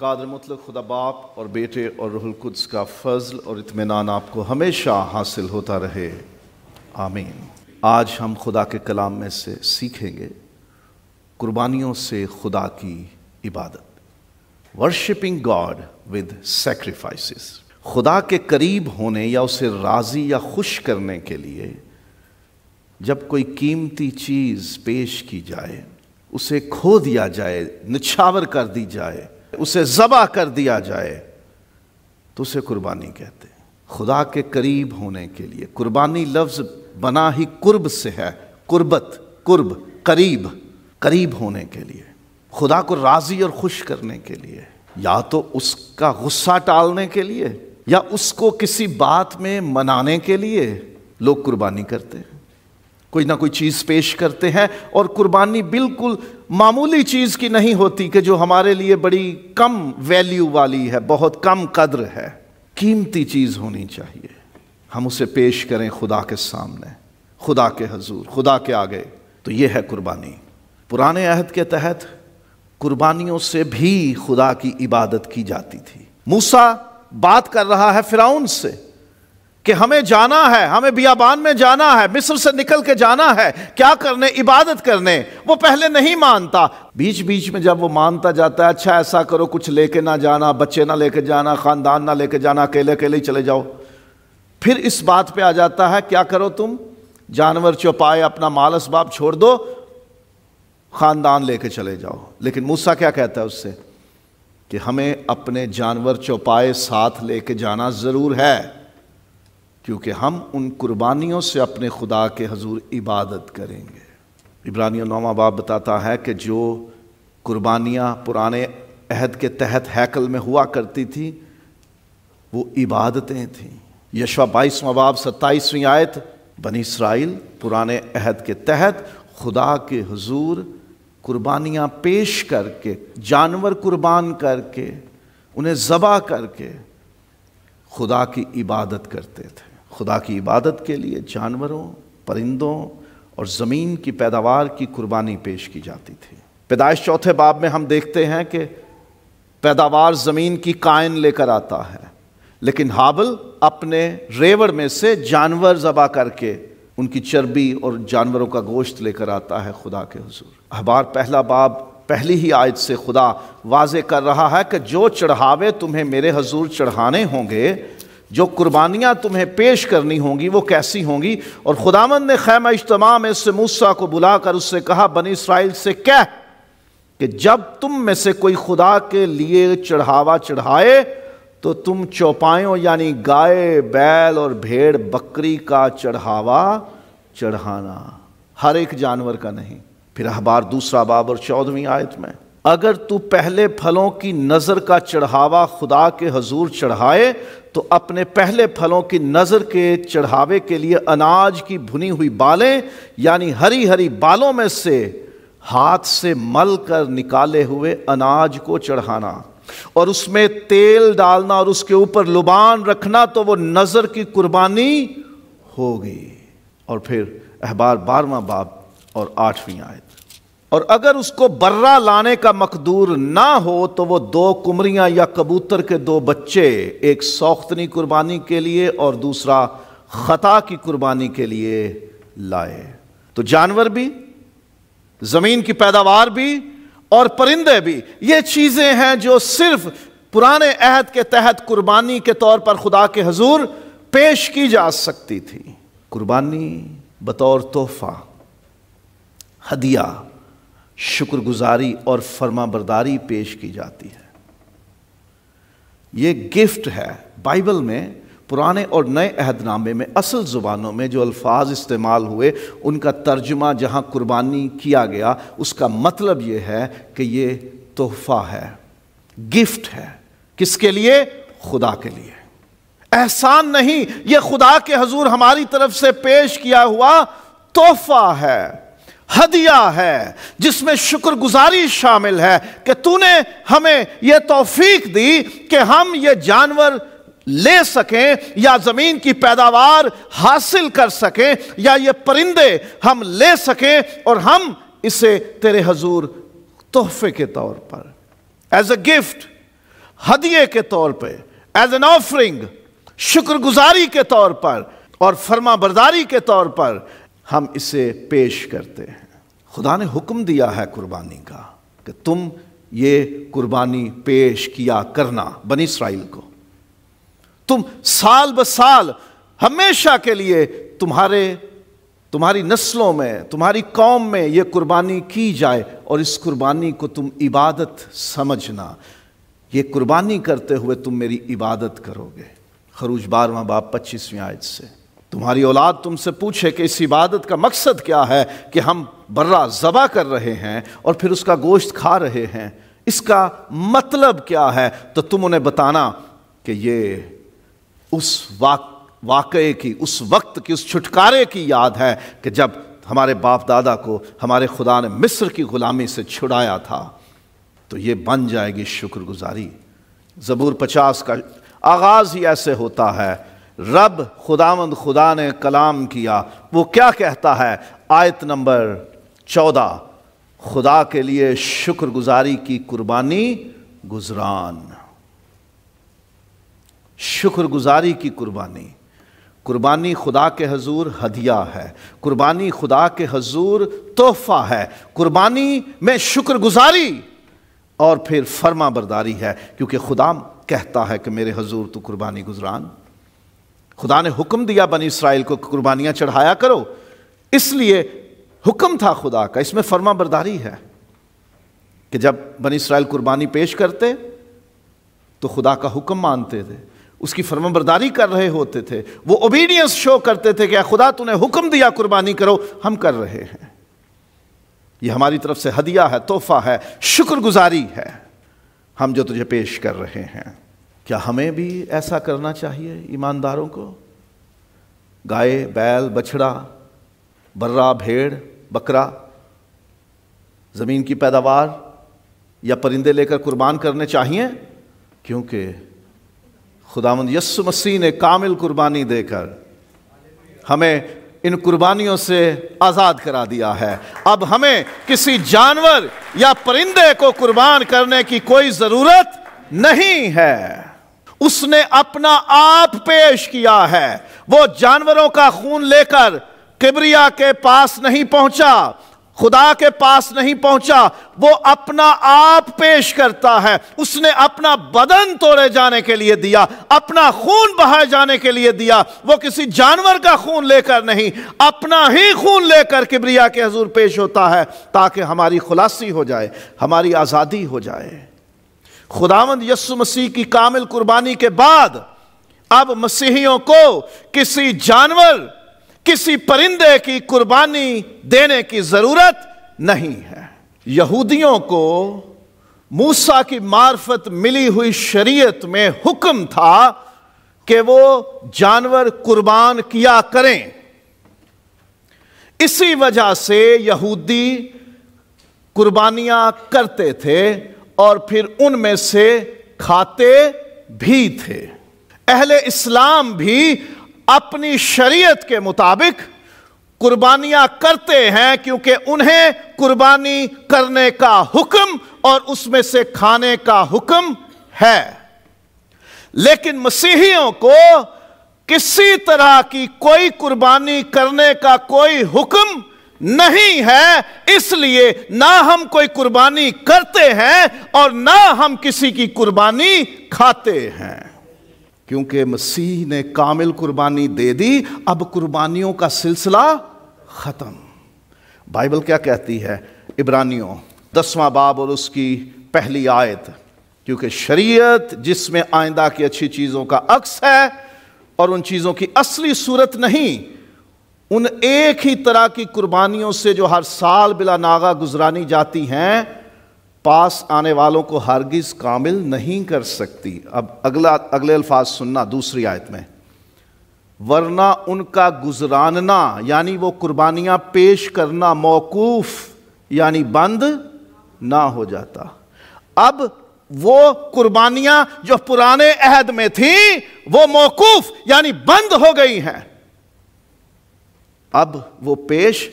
कादर मतलब खुदा बाप और बेटे और रुहलकुद्स का फजल और इतमान आपको हमेशा हासिल होता रहे आमीन आज हम खुदा के कलाम में से सीखेंगे कुर्बानियों से खुदा की इबादत वर्शिपिंग गॉड विद सेक्रीफाइस खुदा के करीब होने या उसे राज़ी या खुश करने के लिए जब कोई कीमती चीज़ पेश की जाए उसे खो दिया जाए निछावर कर दी जाए उसे ज़बा कर दिया जाए तो उसे कुर्बानी कहते हैं खुदा के करीब होने के लिए कुर्बानी लफ्ज़ बना ही कुर्ब से है कुर्बत कुर्ब करीब करीब होने के लिए खुदा को राज़ी और खुश करने के लिए या तो उसका गुस्सा टालने के लिए या उसको किसी बात में मनाने के लिए लोग कुर्बानी करते हैं कोई ना कोई चीज़ पेश करते हैं और कुर्बानी बिल्कुल मामूली चीज़ की नहीं होती कि जो हमारे लिए बड़ी कम वैल्यू वाली है बहुत कम कद्र है कीमती चीज़ होनी चाहिए हम उसे पेश करें खुदा के सामने खुदा के हजूर खुदा के आगे तो ये है कुर्बानी पुराने अहद के तहत कुर्बानियों से भी खुदा की इबादत की जाती थी मूसा बात कर रहा है फिराउन से कि हमें जाना है हमें बियाबान में जाना है मिस्र से निकल के जाना है क्या करने इबादत करने वो पहले नहीं मानता बीच बीच में जब वो मानता जाता है अच्छा ऐसा करो कुछ लेके ना जाना बच्चे ना लेके जाना ख़ानदान ना लेके जाना अकेले अकेले ही चले जाओ फिर इस बात पे आ जाता है क्या करो तुम जानवर चौपाए अपना माल बाप छोड़ दो ख़ानदान लेके चले जाओ लेकिन मूसा क्या कहता है उससे कि हमें अपने जानवर चौपाए साथ लेके जाना ज़रूर है क्योंकि हम उन कुर्बानियों से अपने खुदा के हजूर इबादत करेंगे इब्रानियों नौमा बाप बताता है कि जो कुर्बानियाँ पुराने अहद के तहत हैकल में हुआ करती थी वो इबादतें थीं यशवा बाईसवां बाब सत्ताईसवीं आयत बनी इसराइल पुराने अहद के तहत खुदा के हजूर कुर्बानियाँ पेश करके जानवर कुर्बान करके उन्हें ज़बा करके खुदा की इबादत करते थे खुदा की इबादत के लिए जानवरों परिंदों और ज़मीन की पैदावार की कुर्बानी पेश की जाती थी पैदाइश चौथे बाब में हम देखते हैं कि पैदावार ज़मीन की कायन लेकर आता है लेकिन हाबल अपने रेवड़ में से जानवर जबा करके उनकी चर्बी और जानवरों का गोश्त लेकर आता है खुदा के हजूर अहबार पहला बाब पहली ही आयत से खुदा वाजे कर रहा है कि जो चढ़ावे तुम्हें मेरे हजूर चढ़ाने होंगे जो कुर्बानियाँ तुम्हें पेश करनी होंगी वो कैसी होंगी और खुदामन ने खैम इज्तम में से मूसा को बुलाकर उससे कहा बनी इसराइल से कह कि जब तुम में से कोई खुदा के लिए चढ़ावा चढ़ाए तो तुम चौपायों यानी गाय बैल और भेड़ बकरी का चढ़ावा चढ़ाना हर एक जानवर का नहीं फिर अखबार दूसरा बाब और चौदहवीं आयत में अगर तू पहले फलों की नज़र का चढ़ावा खुदा के हजूर चढ़ाए तो अपने पहले फलों की नज़र के चढ़ावे के लिए अनाज की भुनी हुई बालें यानी हरी हरी बालों में से हाथ से मल कर निकाले हुए अनाज को चढ़ाना और उसमें तेल डालना और उसके ऊपर लुबान रखना तो वो नज़र की कुर्बानी होगी और फिर अहबार बारवा बाब और आठवीं आयत और अगर उसको बर्रा लाने का मकदूर ना हो तो वो दो कुमरियां या कबूतर के दो बच्चे एक सौख्तनी कुर्बानी के लिए और दूसरा ख़ता की कुर्बानी के लिए लाए तो जानवर भी ज़मीन की पैदावार भी और परिंदे भी ये चीज़ें हैं जो सिर्फ पुराने अहद के तहत कुर्बानी के तौर पर खुदा के हजूर पेश की जा सकती थी कुर्बानी बतौर तोहफा हदिया शुक्रगुजारी और फर्माबरदारी पेश की जाती है ये गिफ्ट है बाइबल में पुराने और नए अहदनामे में असल ज़ुबानों में जो अल्फाज इस्तेमाल हुए उनका तर्जमा जहाँ कुर्बानी किया गया उसका मतलब ये है कि ये तोहफ़ा है गिफ्ट है किसके लिए खुदा के लिए एहसान नहीं ये खुदा के हजूर हमारी तरफ से पेश किया हुआ तोहफ़ा है हदिया है जिसमें शुक्रगुजारी शामिल है कि तूने हमें यह तोफीक दी कि हम ये जानवर ले सकें या ज़मीन की पैदावार हासिल कर सकें या ये परिंदे हम ले सकें और हम इसे तेरे हजूर तोहफे के तौर पर एज ए गिफ्ट हदिये के तौर पर एज एन ऑफरिंग शुक्रगुजारी के तौर पर और फर्मा बरदारी के तौर पर हम इसे पेश करते हैं खुदा ने हुक्म दिया है कुर्बानी का कि तुम ये कुर्बानी पेश किया करना बन इसराइल को तुम साल ब साल हमेशा के लिए तुम्हारे तुम्हारी नस्लों में तुम्हारी कौम में ये कुर्बानी की जाए और इस कुर्बानी को तुम इबादत समझना ये कुर्बानी करते हुए तुम मेरी इबादत करोगे खरूज बारवा बाप पच्चीसवीं आयत से तुम्हारी औलाद तुमसे पूछे कि इस इबादत का मकसद क्या है कि हम बर्रा ज़बा कर रहे हैं और फिर उसका गोश्त खा रहे हैं इसका मतलब क्या है तो तुम उन्हें बताना कि ये उस वाक वाक़े की उस वक्त की उस छुटकारे की याद है कि जब हमारे बाप दादा को हमारे खुदा ने मिस्र की ग़ुलामी से छुड़ाया था तो ये बन जाएगी शुक्रगुजारी ज़बूर पचास का आगाज़ ही ऐसे होता है रब खुदामंद खुदा ने कलाम किया वो क्या कहता है आयत नंबर चौदह खुदा के लिए शुक्रगुजारी की कुर्बानी गुजरान शुक्रगुजारी की कुर्बानी कुर्बानी खुदा के हजूर हदिया है कुर्बानी खुदा के हजूर तोहफा है कुर्बानी में शुक्रगुजारी और फिर फर्मा बरदारी है क्योंकि खुदा कहता है कि मेरे हजूर तो कुर्बानी गुजरान खुदा ने हुक्म दिया बनी इसराइल को कुर्बानियां चढ़ाया करो इसलिए हुक्म था खुदा का इसमें फर्मा बरदारी है कि जब बनी इसराइल कुर्बानी पेश करते तो खुदा का हुक्म मानते थे उसकी फर्मा बरदारी कर रहे होते थे वो ओबीडियंस शो करते थे कि खुदा तूने हुक्म दिया कुर्बानी करो हम कर रहे हैं ये हमारी तरफ से हदिया है तोहफा है शुक्रगुजारी है हम जो तुझे पेश कर रहे हैं क्या हमें भी ऐसा करना चाहिए ईमानदारों को गाय बैल बछड़ा बर्रा भेड़ बकरा ज़मीन की पैदावार या परिंदे लेकर कुर्बान करने चाहिए क्योंकि खुदामंद यस्सु मसीह ने कामिल कुर्बानी देकर हमें इन कुर्बानियों से आज़ाद करा दिया है अब हमें किसी जानवर या परिंदे को कुर्बान करने की कोई ज़रूरत नहीं है उसने अपना आप पेश किया है वो जानवरों का खून लेकर किबरिया के पास नहीं पहुंचा खुदा के पास नहीं पहुंचा वो अपना आप पेश करता है उसने अपना बदन तोड़े जाने के लिए दिया अपना खून बहाए जाने के लिए दिया वो किसी जानवर का खून लेकर नहीं अपना ही खून लेकर किबरिया के हजूर पेश होता है ताकि हमारी खुलासी हो जाए हमारी आज़ादी हो जाए खुदावंद यसु मसीह की कामिल कुर्बानी के बाद अब मसीहियों को किसी जानवर किसी परिंदे की कुर्बानी देने की जरूरत नहीं है यहूदियों को मूसा की मार्फत मिली हुई शरीयत में हुक्म था कि वो जानवर कुर्बान किया करें इसी वजह से यहूदी कुर्बानियां करते थे और फिर उनमें से खाते भी थे अहले इस्लाम भी अपनी शरीयत के मुताबिक कुर्बानियां करते हैं क्योंकि उन्हें कुर्बानी करने का हुक्म और उसमें से खाने का हुक्म है लेकिन मसीहियों को किसी तरह की कोई कुर्बानी करने का कोई हुक्म नहीं है इसलिए ना हम कोई कुर्बानी करते हैं और ना हम किसी की कुर्बानी खाते हैं क्योंकि मसीह ने कामिल कुर्बानी दे दी अब कुर्बानियों का सिलसिला खत्म बाइबल क्या कहती है इब्रानियों दसवां बाब और उसकी पहली आयत क्योंकि शरीयत जिसमें आइंदा की अच्छी चीज़ों का अक्स है और उन चीज़ों की असली सूरत नहीं उन एक ही तरह की कुर्बानियों से जो हर साल बिला नागा गुजरानी जाती हैं पास आने वालों को हरगिज कामिल नहीं कर सकती अब अगला अगले अल्फाज सुनना दूसरी आयत में वरना उनका गुजरानना यानी वो कुर्बानियां पेश करना मौकूफ़ यानी बंद ना हो जाता अब वो कुर्बानियां जो पुराने अहद में थी वो मौकूफ यानी बंद हो गई हैं अब वो पेश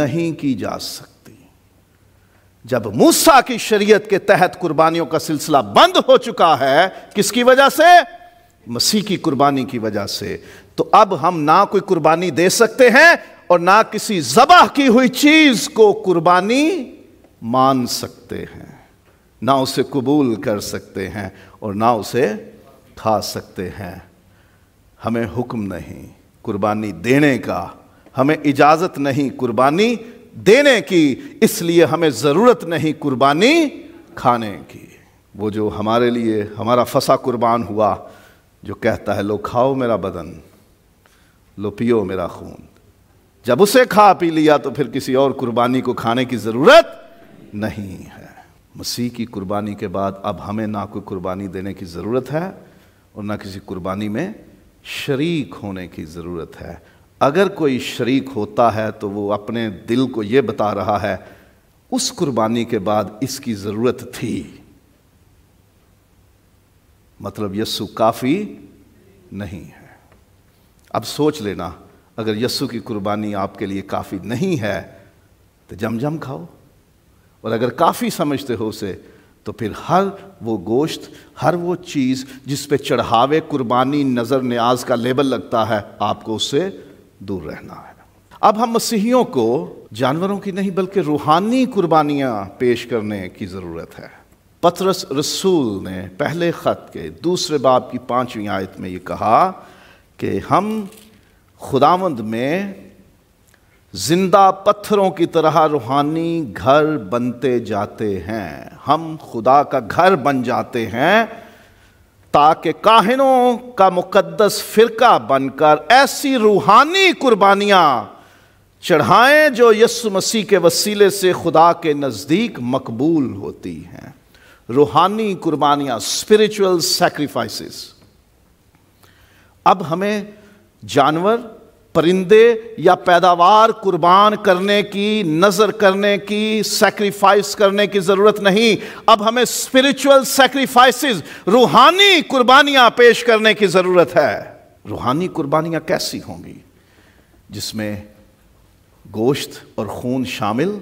नहीं की जा सकती जब मूसा की शरीयत के तहत कुर्बानियों का सिलसिला बंद हो चुका है किसकी वजह से मसीह की कुर्बानी की वजह से तो अब हम ना कोई कुर्बानी दे सकते हैं और ना किसी जबह की हुई चीज को कुर्बानी मान सकते हैं ना उसे कबूल कर सकते हैं और ना उसे खा सकते हैं हमें हुक्म नहीं कुर्बानी देने का हमें इजाज़त नहीं कुर्बानी देने की इसलिए हमें ज़रूरत नहीं कुर्बानी खाने की वो जो हमारे लिए हमारा फसा कुर्बान हुआ जो कहता है लो खाओ मेरा बदन लो पियो मेरा खून जब उसे खा पी लिया तो फिर किसी और कुर्बानी को खाने की ज़रूरत नहीं है मसीह की कुर्बानी के बाद अब हमें ना कोई कुर्बानी देने की ज़रूरत है और ना किसी कुर्बानी में शरीक होने की ज़रूरत है अगर कोई शरीक होता है तो वो अपने दिल को ये बता रहा है उस कुर्बानी के बाद इसकी ज़रूरत थी मतलब यस्सु काफ़ी नहीं है अब सोच लेना अगर यस्सु की कुर्बानी आपके लिए काफ़ी नहीं है तो जम खाओ और अगर काफ़ी समझते हो उसे तो फिर हर वो गोश्त हर वो चीज़ जिस पे चढ़ावे कुर्बानी नज़र न्याज का लेबल लगता है आपको उससे दूर रहना है अब हम मसीहियों को जानवरों की नहीं बल्कि रूहानी कुर्बानियां पेश करने की ज़रूरत है पतरस रसूल ने पहले ख़त के दूसरे बाब की पांचवी आयत में ये कहा कि हम खुदावंद में जिंदा पत्थरों की तरह रूहानी घर बनते जाते हैं हम खुदा का घर बन जाते हैं ताकि काहिनों का मुकदस फ़िरका बनकर ऐसी रूहानी कुर्बानियां चढ़ाएं जो यसु मसीह के वसीले से खुदा के नज़दीक मकबूल होती हैं रूहानी कुर्बानियां स्पिरिचुअल सेक्रीफाइसेस अब हमें जानवर परिंदे या पैदावार कुर्बान करने की नज़र करने की सेक्रीफाइस करने की ज़रूरत नहीं अब हमें स्पिरिचुअल सेक्रीफाइस रूहानी कुर्बानियां पेश करने की ज़रूरत है रूहानी कुर्बानियां कैसी होंगी जिसमें गोश्त और खून शामिल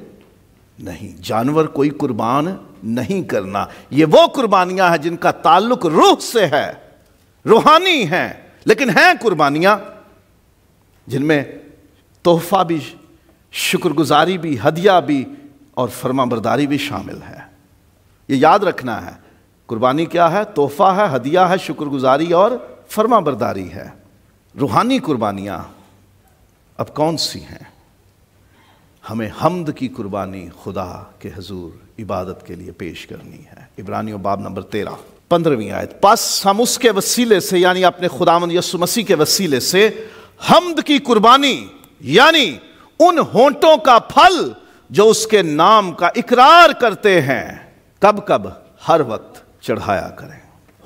नहीं जानवर कोई कुर्बान नहीं करना ये वो कुर्बानियां हैं जिनका ताल्लुक रूह से है रूहानी हैं लेकिन हैं कुर्बानियां जिनमें तोहफा भी शुक्रगुजारी भी हदिया भी और फर्मा बरदारी भी शामिल है ये याद रखना है कुर्बानी क्या है तोहफा है हदिया है शुक्रगुजारी और फर्मा बरदारी है रूहानी कुर्बानियाँ अब कौन सी हैं हमें हमद की कुर्बानी खुदा के हजूर इबादत के लिए पेश करनी है इब्रानी बाब नंबर तेरह पंद्रहवीं आयत बस हम उसके वसीले से यानी अपने खुदामन यसु मसीह के वसीले से हमद की कुर्बानी यानी उन होंटों का फल जो उसके नाम का इकरार करते हैं कब कब हर वक्त चढ़ाया करें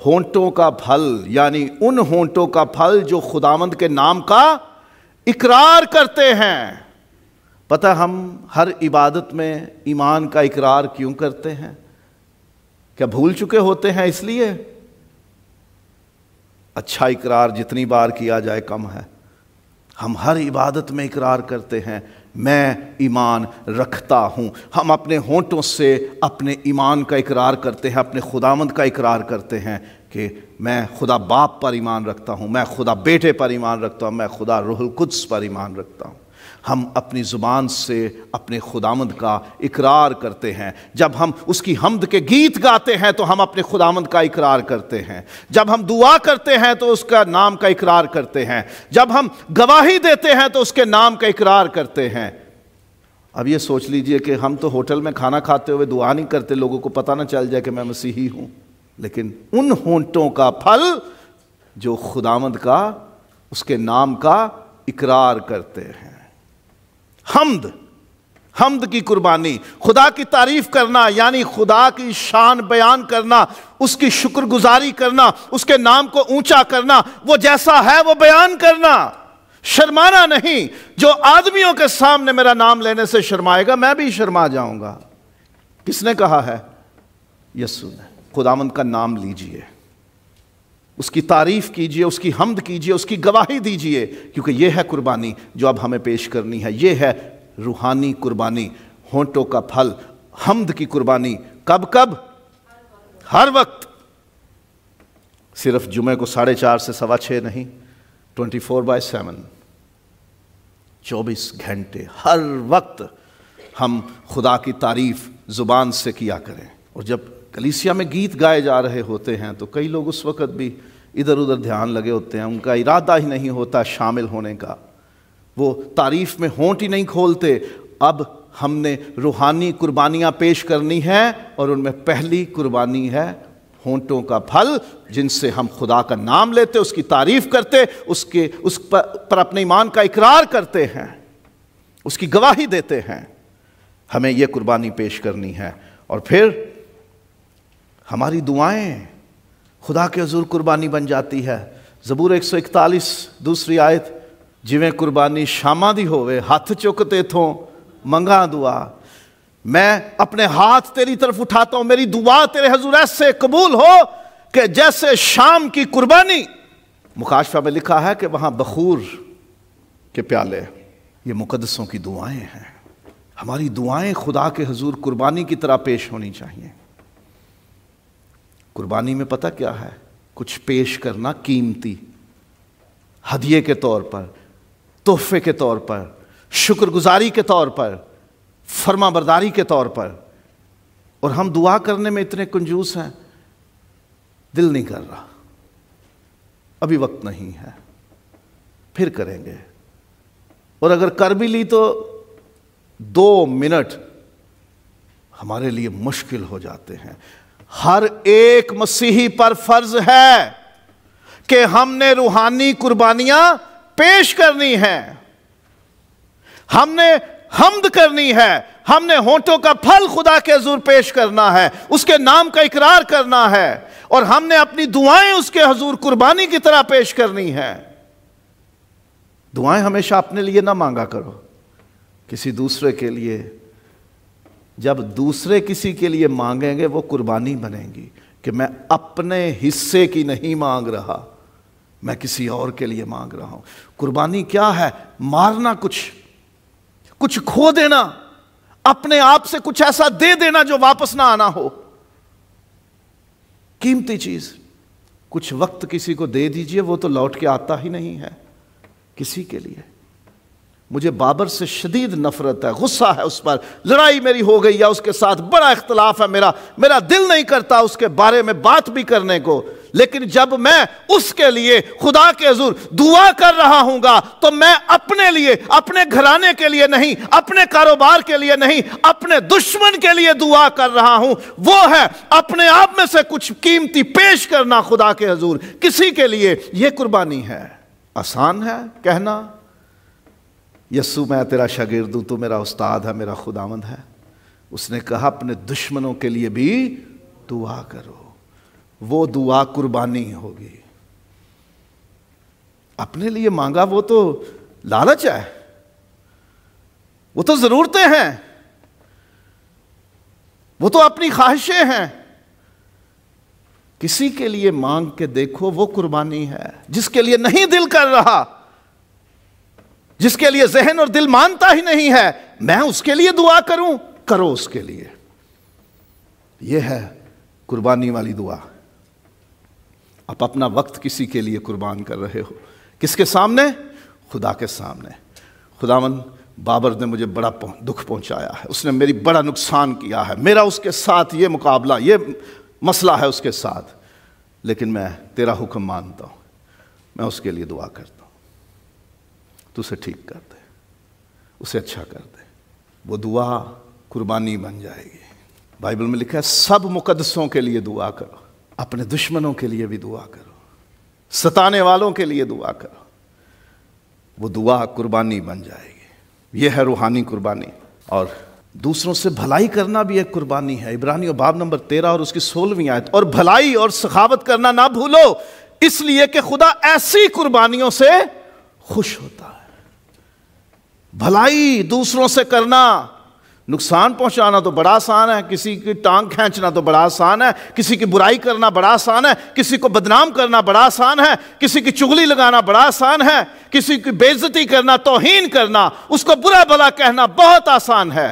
होंटों का फल यानी उन होंटों का फल जो खुदामंद के नाम का इकरार करते हैं पता हम हर इबादत में ईमान का इकरार क्यों करते हैं क्या भूल चुके होते हैं इसलिए अच्छा इकरार जितनी बार किया जाए कम है हम हर इबादत में इकरार करते हैं मैं ईमान रखता हूँ हम अपने होंठों से अपने ईमान का इकरार करते हैं अपने खुदामंद का इकरार करते हैं कि मैं खुदा बाप पर ईमान रखता हूँ मैं खुदा बेटे पर ईमान रखता हूँ मैं खुदा रूहुल कुद्स पर ईमान रखता हूँ हम अपनी ज़ुबान से अपने खुदामंद का इकरार करते हैं जब हम उसकी हमद के गीत गाते हैं तो हम अपने खुदामंद का इकरार करते हैं जब हम दुआ करते हैं तो उसका नाम का इकरार करते हैं जब हम गवाही देते हैं तो उसके नाम का इकरार करते हैं अब ये सोच लीजिए कि हम तो होटल में खाना खाते हुए दुआ नहीं करते लोगों को पता ना चल जाए कि मैं मसीही हूँ लेकिन उन होंटों का फल जो खुदामंद का उसके नाम का इकरार करते हैं हमद हमद की कुर्बानी खुदा की तारीफ करना यानी खुदा की शान बयान करना उसकी शुक्रगुजारी करना उसके नाम को ऊंचा करना वो जैसा है वो बयान करना शर्माना नहीं जो आदमियों के सामने मेरा नाम लेने से शर्माएगा मैं भी शर्मा जाऊंगा किसने कहा है यसु ने खुदामंद का नाम लीजिए उसकी तारीफ़ कीजिए उसकी हमद कीजिए उसकी गवाही दीजिए क्योंकि यह है कुर्बानी जो अब हमें पेश करनी है यह है रूहानी कुर्बानी होंटों का फल हमद की कुर्बानी कब कब हर वक्त सिर्फ जुमे को साढ़े चार से सवा छः नहीं ट्वेंटी फोर बाय सेवन चौबीस घंटे हर वक्त हम खुदा की तारीफ़ ज़ुबान से किया करें और जब कलीसिया में गीत गाए जा रहे होते हैं तो कई लोग उस वक़्त भी इधर उधर ध्यान लगे होते हैं उनका इरादा ही नहीं होता शामिल होने का वो तारीफ़ में होंट ही नहीं खोलते अब हमने रूहानी कुर्बानियाँ पेश करनी है और उनमें पहली कुर्बानी है होंटों का फल जिनसे हम खुदा का नाम लेते उसकी तारीफ़ करते उसके उस पर, पर अपने ईमान का इकरार करते हैं उसकी गवाही देते हैं हमें यह कुर्बानी पेश करनी है और फिर हमारी दुआएं खुदा के हजूर कुर्बानी बन जाती है जबूर 141 दूसरी आयत जिमें कुर्बानी शामा दी होवे हाथ चुकते थों मंगा दुआ मैं अपने हाथ तेरी तरफ उठाता हूं मेरी दुआ तेरे हजूर ऐसे कबूल हो कि जैसे शाम की कुर्बानी मुकाशफा में लिखा है कि वहां बखूर के प्याले ये मुकदसों की दुआएं हैं हमारी दुआएं खुदा के हजूर कुर्बानी की तरह पेश होनी चाहिए कुर्बानी में पता क्या है कुछ पेश करना कीमती हदिये के तौर पर तोहफे के तौर पर शुक्रगुजारी के तौर पर फर्मा बरदारी के तौर पर और हम दुआ करने में इतने कंजूस हैं दिल नहीं कर रहा अभी वक्त नहीं है फिर करेंगे और अगर कर भी ली तो दो मिनट हमारे लिए मुश्किल हो जाते हैं हर एक मसीही पर फर्ज है कि हमने रूहानी कुर्बानियां पेश करनी है हमने हमद करनी है हमने होंठों का फल खुदा के हजूर पेश करना है उसके नाम का इकरार करना है और हमने अपनी दुआएं उसके हजूर कुर्बानी की तरह पेश करनी है दुआएं हमेशा अपने लिए ना मांगा करो किसी दूसरे के लिए जब दूसरे किसी के लिए मांगेंगे वो कुर्बानी बनेगी कि मैं अपने हिस्से की नहीं मांग रहा मैं किसी और के लिए मांग रहा हूं कुर्बानी क्या है मारना कुछ कुछ खो देना अपने आप से कुछ ऐसा दे देना जो वापस ना आना हो कीमती चीज कुछ वक्त किसी को दे दीजिए वो तो लौट के आता ही नहीं है किसी के लिए मुझे बाबर से शदीद नफरत है गुस्सा है उस पर लड़ाई मेरी हो गई या उसके साथ बड़ा इख्तलाफ है मेरा मेरा दिल नहीं करता उसके बारे में बात भी करने को लेकिन जब मैं उसके लिए खुदा के हजूर दुआ कर रहा हूँ तो मैं अपने लिए अपने घराने के लिए नहीं अपने कारोबार के लिए नहीं अपने दुश्मन के लिए दुआ कर रहा हूँ वो है अपने आप में से कुछ कीमती पेश करना खुदा के हजूर किसी के लिए यह कुर्बानी है आसान है कहना यस्सु मैं तेरा शागिर्द हूं तू मेरा उस्ताद है मेरा खुदावंद है उसने कहा अपने दुश्मनों के लिए भी दुआ करो वो दुआ कुर्बानी होगी अपने लिए मांगा वो तो लालच है वो तो ज़रूरतें हैं वो तो अपनी ख्वाहिशें हैं किसी के लिए मांग के देखो वो कुर्बानी है जिसके लिए नहीं दिल कर रहा जिसके लिए जहन और दिल मानता ही नहीं है मैं उसके लिए दुआ करूं करो उसके लिए यह है कुर्बानी वाली दुआ आप अपना वक्त किसी के लिए कुर्बान कर रहे हो किसके सामने खुदा के सामने खुदावन बाबर ने मुझे बड़ा दुख पहुंचाया है उसने मेरी बड़ा नुकसान किया है मेरा उसके साथ ये मुकाबला ये मसला है उसके साथ लेकिन मैं तेरा हुक्म मानता हूँ मैं उसके लिए दुआ करता हूँ तो उसे ठीक कर दे उसे अच्छा कर दे वो दुआ कुर्बानी बन जाएगी बाइबल में लिखा है सब मुकदसों के लिए दुआ करो अपने दुश्मनों के लिए भी दुआ करो सताने वालों के लिए दुआ करो वो दुआ कुर्बानी बन जाएगी यह है रूहानी कुर्बानी और दूसरों से भलाई करना भी एक कुर्बानी है इब्रानी और बाब नंबर तेरह और उसकी सोलहवीं आयत और भलाई और सखावत करना ना भूलो इसलिए कि खुदा ऐसी कुर्बानियों से खुश होता है भलाई दूसरों से करना नुकसान पहुंचाना तो बड़ा आसान है किसी की टांग खींचना तो बड़ा आसान है किसी की बुराई करना बड़ा आसान है किसी को बदनाम करना बड़ा आसान है किसी की चुगली लगाना बड़ा आसान है किसी की बेइज्जती करना तोहीन करना उसको बुरा भला कहना बहुत आसान है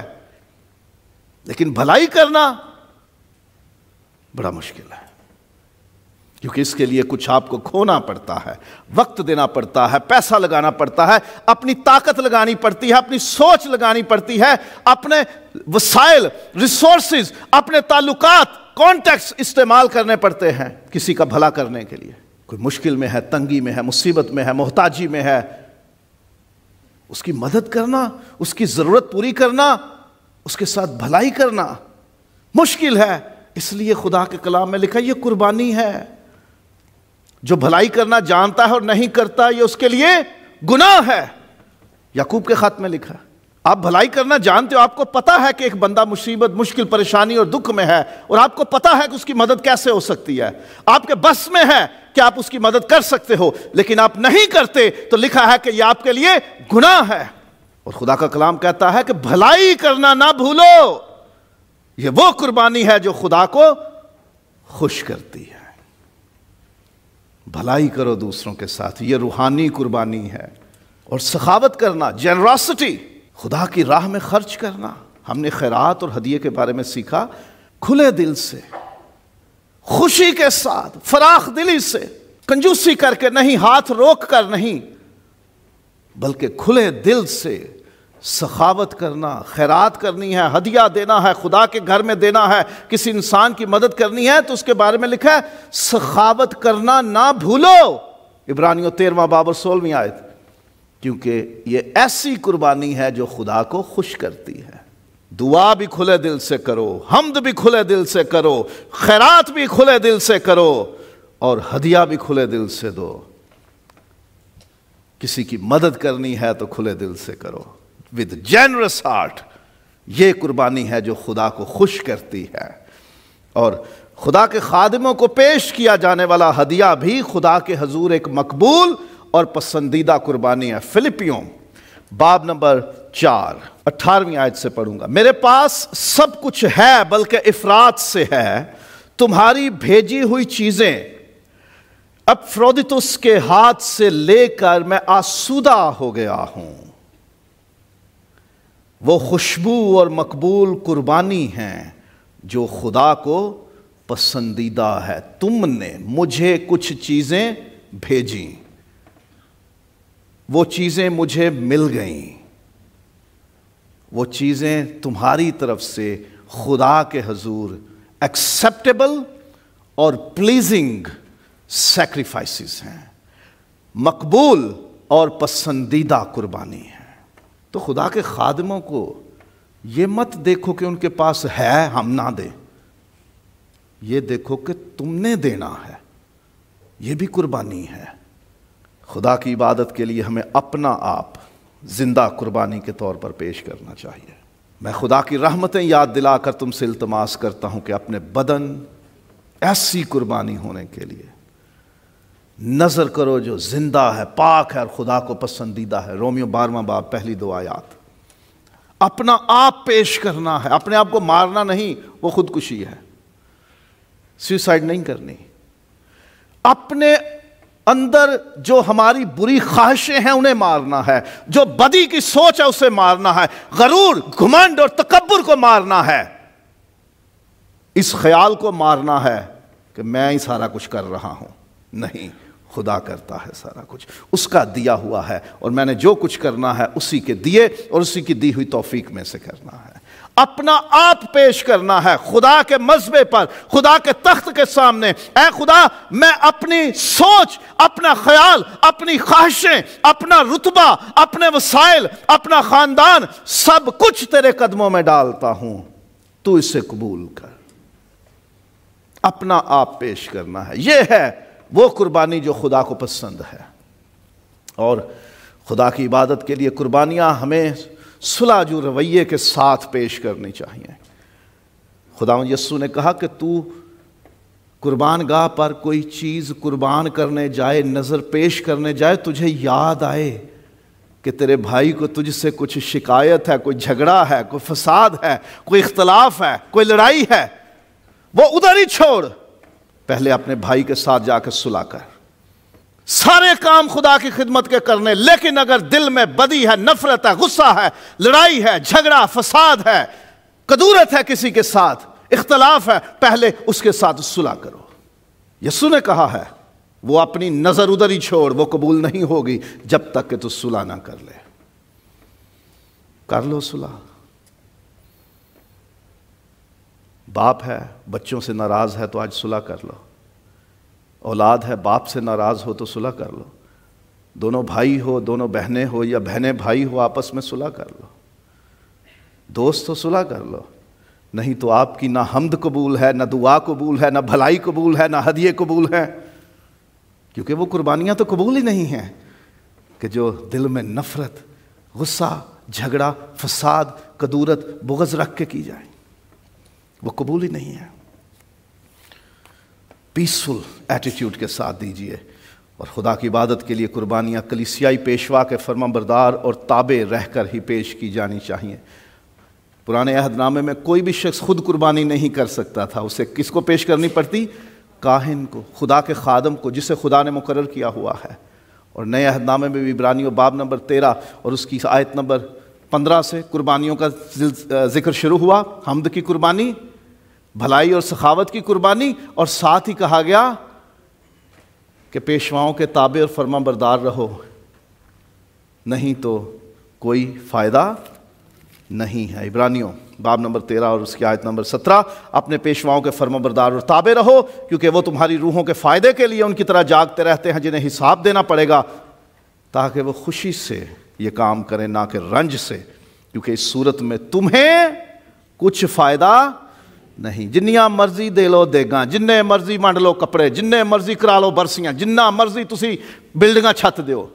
लेकिन भलाई करना बड़ा मुश्किल है क्योंकि इसके लिए कुछ आपको खोना पड़ता है वक्त देना पड़ता है पैसा लगाना पड़ता है अपनी ताकत लगानी पड़ती है अपनी सोच लगानी पड़ती है अपने वसाइल रिसोर्सेज अपने ताल्लुकात कॉन्टेक्ट इस्तेमाल करने पड़ते हैं किसी का भला करने के लिए कोई मुश्किल में है तंगी में है मुसीबत में है मोहताजी में है उसकी मदद करना उसकी ज़रूरत पूरी करना उसके साथ भलाई करना मुश्किल है इसलिए खुदा के कलाम में लिखा यह कुर्बानी है जो भलाई करना जानता है और नहीं करता ये उसके लिए गुनाह है याकूब के खत में लिखा आप भलाई करना जानते हो आपको पता है कि एक बंदा मुसीबत मुश्किल परेशानी और दुख में है और आपको पता है कि उसकी मदद कैसे हो सकती है आपके बस में है कि आप उसकी मदद कर सकते हो लेकिन आप नहीं करते तो लिखा है कि यह आपके लिए गुनाह है और खुदा का कलाम कहता है कि भलाई करना ना भूलो यह वो कुर्बानी है जो खुदा को खुश करती है भलाई करो दूसरों के साथ ये रूहानी कुर्बानी है और सखावत करना जनरासिटी खुदा की राह में खर्च करना हमने खैरात और हदिये के बारे में सीखा खुले दिल से खुशी के साथ फराख दिली से कंजूसी करके नहीं हाथ रोक कर नहीं बल्कि खुले दिल से सखावत करना खैरात करनी है हदिया देना है खुदा के घर में देना है किसी इंसान की मदद करनी है तो उसके बारे में लिखा है सखावत करना ना भूलो इब्रानियों तेरवा बाबर सोलवी आयत क्योंकि ये ऐसी कुर्बानी है जो खुदा को खुश करती है दुआ भी खुले दिल से करो हमद भी खुले दिल से करो खैरात भी खुले दिल से करो और हदिया भी खुले दिल से दो किसी की मदद करनी है तो खुले दिल से करो विद जेनरस हार्ट ये कुर्बानी है जो खुदा को खुश करती है और खुदा के खादमों को पेश किया जाने वाला हदिया भी खुदा के हजूर एक मकबूल और पसंदीदा कुर्बानी है फिलिपियों बाब नंबर चार अठारहवीं आयत से पढ़ूंगा मेरे पास सब कुछ है बल्कि इफरात से है तुम्हारी भेजी हुई चीज़ें अफरोदितुस के हाथ से लेकर मैं आसुदा हो गया हूं वो खुशबू और मकबूल कुर्बानी हैं जो खुदा को पसंदीदा है तुमने मुझे कुछ चीज़ें भेजी वो चीज़ें मुझे मिल गईं वो चीज़ें तुम्हारी तरफ से खुदा के हजूर एक्सेप्टेबल और प्लीजिंग सेक्रीफाइसेस हैं मकबूल और पसंदीदा कुर्बानी है तो खुदा के खादमों को ये मत देखो कि उनके पास है हम ना दें ये देखो कि तुमने देना है ये भी कुर्बानी है खुदा की इबादत के लिए हमें अपना आप ज़िंदा कुर्बानी के तौर पर पेश करना चाहिए मैं खुदा की रहमतें याद दिलाकर तुमसे इल्तमास करता हूँ कि अपने बदन ऐसी कुर्बानी होने के लिए नज़र करो जो जिंदा है पाक है और खुदा को पसंदीदा है रोमियो बारवा बाप पहली दो आयात अपना आप पेश करना है अपने आप को मारना नहीं वो खुदकुशी है सुसाइड नहीं करनी अपने अंदर जो हमारी बुरी ख्वाहिशें हैं उन्हें मारना है जो बदी की सोच है उसे मारना है गरूर घुमंड और तकबर को मारना है इस ख्याल को मारना है कि मैं ही सारा कुछ कर रहा हूं नहीं खुदा करता है सारा कुछ उसका दिया हुआ है और मैंने जो कुछ करना है उसी के दिए और उसी की दी हुई तोफीक में से करना है अपना आप पेश करना है खुदा के मजबे पर खुदा के तख्त के सामने ऐ खुदा मैं अपनी सोच अपना ख्याल अपनी ख्वाहिशें अपना रुतबा अपने वसाइल अपना खानदान सब कुछ तेरे कदमों में डालता हूं तू इसे कबूल कर अपना आप पेश करना है यह है वो कुर्बानी जो खुदा को पसंद है और खुदा की इबादत के लिए कुर्बानियाँ हमें सुलाजू रवैये के साथ पेश करनी चाहिए खुदा यस्सू ने कहा कि तू कुर्बान गाह पर कोई चीज़ कुर्बान करने जाए नज़र पेश करने जाए तुझे याद आए कि तेरे भाई को तुझसे कुछ शिकायत है कोई झगड़ा है कोई फसाद है कोई इख्तलाफ है कोई लड़ाई है वो उधर ही छोड़ पहले अपने भाई के साथ जाकर सुलाकर सारे काम खुदा की खिदमत के करने लेकिन अगर दिल में बदी है नफरत है गुस्सा है लड़ाई है झगड़ा फसाद है कदूरत है किसी के साथ इख्तलाफ है पहले उसके साथ सुलह करो यसु ने कहा है वो अपनी नजर उधर ही छोड़ वो कबूल नहीं होगी जब तक कि तू सुलह ना कर ले कर लो सुलह बाप है बच्चों से नाराज़ है तो आज सुलह कर लो औलाद है बाप से नाराज़ हो तो सुलह कर लो दोनों भाई हो दोनों बहनें हो या बहनें भाई हो आपस में सुलह कर लो दोस्त हो तो सुलह कर लो नहीं तो आपकी ना हमद कबूल है ना दुआ कबूल है ना भलाई कबूल है ना हदिये कबूल है क्योंकि वो कुर्बानियाँ तो कबूल ही नहीं हैं कि जो दिल में नफ़रत गुस्सा झगड़ा फसाद कदूरत बुगज़ रख के की जाए वो कबूल ही नहीं है पीसफुल एटीट्यूड के साथ दीजिए और खुदा की इबादत के लिए कुर्बानियाँ कलिसियाई पेशवा के फर्मा बरदार और ताबे रहकर ही पेश की जानी चाहिए पुराने अहदनामे में कोई भी शख्स खुद कुर्बानी नहीं कर सकता था उसे किसको पेश करनी पड़ती काहिन को खुदा के खादम को जिसे खुदा ने मुकर किया हुआ है और नए अहदनामे में विबरानियों बाब नंबर तेरह और उसकी आयत नंबर पंद्रह से कुर्बानियों का जिक्र शुरू हुआ हमद की कुर्बानी भलाई और सखावत की कुर्बानी और साथ ही कहा गया कि पेशवाओं के ताबे और फर्मा बरदार रहो नहीं तो कोई फ़ायदा नहीं है इब्रानियों बाब नंबर तेरह और उसकी आयत नंबर सत्रह अपने पेशवाओं के फर्मा बरदार और ताबे रहो क्योंकि वो तुम्हारी रूहों के फ़ायदे के लिए उनकी तरह जागते रहते हैं जिन्हें हिसाब देना पड़ेगा ताकि वो खुशी से ये काम करें ना कि रंज से क्योंकि इस सूरत में तुम्हें कुछ फ़ायदा नहीं जिन्या मर्जी दे लो देगा जिन्ने मर्जी मंड लो कपड़े जिन्ने मर्जी करा लो बरसियां जिन्ना मर्जी तुम बिल्डिंगा छत दो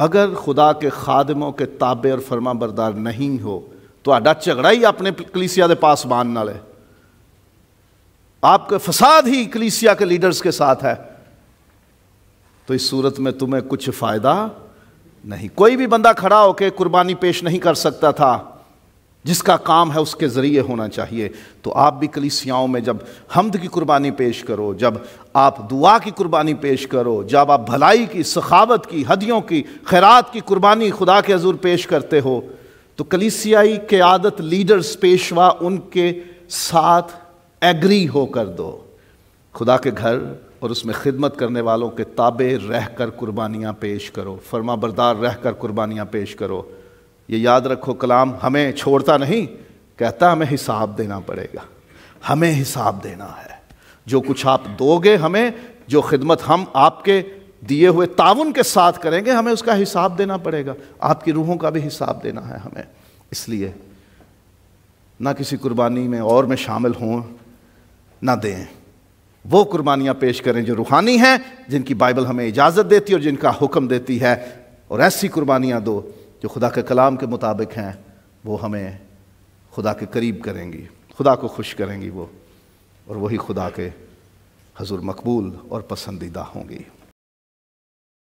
अगर खुदा के खादमों के ताबे और फर्मा बरदार नहीं हो तो झगड़ा ही अपने कलीसिया के पास मान है आपके फसाद ही कलीसिया के लीडर्स के साथ है तो इस सूरत में तुम्हें कुछ फायदा नहीं कोई भी बंदा खड़ा होकर कुर्बानी पेश नहीं कर सकता था जिसका काम है उसके ज़रिए होना चाहिए तो आप भी कलिसियाओं में जब हमद की कुर्बानी पेश करो जब आप दुआ की कुर्बानी पेश करो जब आप भलाई की सखावत की हदियों की खैरात की कुर्बानी खुदा के हजूर पेश करते हो तो कलिसियाई के आदत लीडर्स पेशवा उनके साथ एग्री हो कर दो खुदा के घर और उसमें खिदमत करने वालों के ताबे रह कर कुर्बानियाँ पेश करो फर्मा बरदार रह कर कुर्बानियाँ पेश करो ये याद रखो कलाम हमें छोड़ता नहीं कहता हमें हिसाब देना पड़ेगा हमें हिसाब देना है जो कुछ आप दोगे हमें जो खिदमत हम आपके दिए हुए ताउन के साथ करेंगे हमें उसका हिसाब देना पड़ेगा आपकी रूहों का भी हिसाब देना है हमें इसलिए ना किसी कुर्बानी में और में शामिल हों ना दें वो कुर्बानियां पेश करें जो रूहानी हैं जिनकी बाइबल हमें इजाज़त देती है और जिनका हुक्म देती है और ऐसी कुर्बानियाँ दो जो खुदा के कलाम के मुताबिक हैं वो हमें खुदा के करीब करेंगी खुदा को खुश करेंगी वो और वही खुदा के हजूर मकबूल और पसंदीदा होंगी